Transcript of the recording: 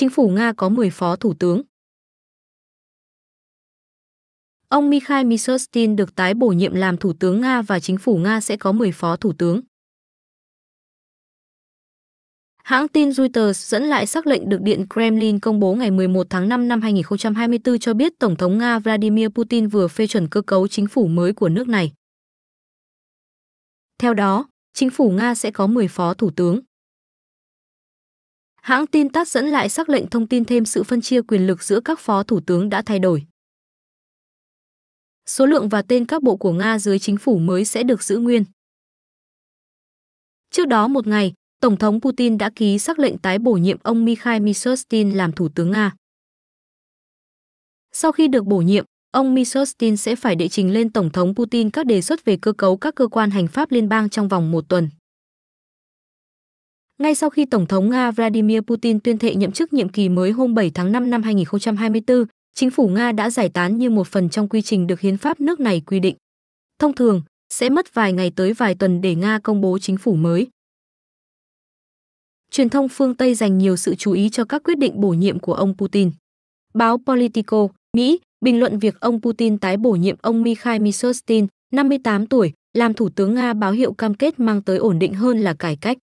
chính phủ Nga có 10 phó thủ tướng. Ông Mikhail Mishustin được tái bổ nhiệm làm thủ tướng Nga và chính phủ Nga sẽ có 10 phó thủ tướng. Hãng tin Reuters dẫn lại sắc lệnh được Điện Kremlin công bố ngày 11 tháng 5 năm 2024 cho biết Tổng thống Nga Vladimir Putin vừa phê chuẩn cơ cấu chính phủ mới của nước này. Theo đó, chính phủ Nga sẽ có 10 phó thủ tướng. Hãng tin TASS dẫn lại xác lệnh thông tin thêm sự phân chia quyền lực giữa các phó thủ tướng đã thay đổi. Số lượng và tên các bộ của Nga dưới chính phủ mới sẽ được giữ nguyên. Trước đó một ngày, Tổng thống Putin đã ký xác lệnh tái bổ nhiệm ông Mikhail Mishustin làm Thủ tướng Nga. Sau khi được bổ nhiệm, ông Mishustin sẽ phải đệ trình lên Tổng thống Putin các đề xuất về cơ cấu các cơ quan hành pháp liên bang trong vòng một tuần. Ngay sau khi Tổng thống Nga Vladimir Putin tuyên thệ nhậm chức nhiệm kỳ mới hôm 7 tháng 5 năm 2024, chính phủ Nga đã giải tán như một phần trong quy trình được hiến pháp nước này quy định. Thông thường, sẽ mất vài ngày tới vài tuần để Nga công bố chính phủ mới. Truyền thông phương Tây dành nhiều sự chú ý cho các quyết định bổ nhiệm của ông Putin. Báo Politico, Mỹ, bình luận việc ông Putin tái bổ nhiệm ông Mikhail Mishustin, 58 tuổi, làm thủ tướng Nga báo hiệu cam kết mang tới ổn định hơn là cải cách.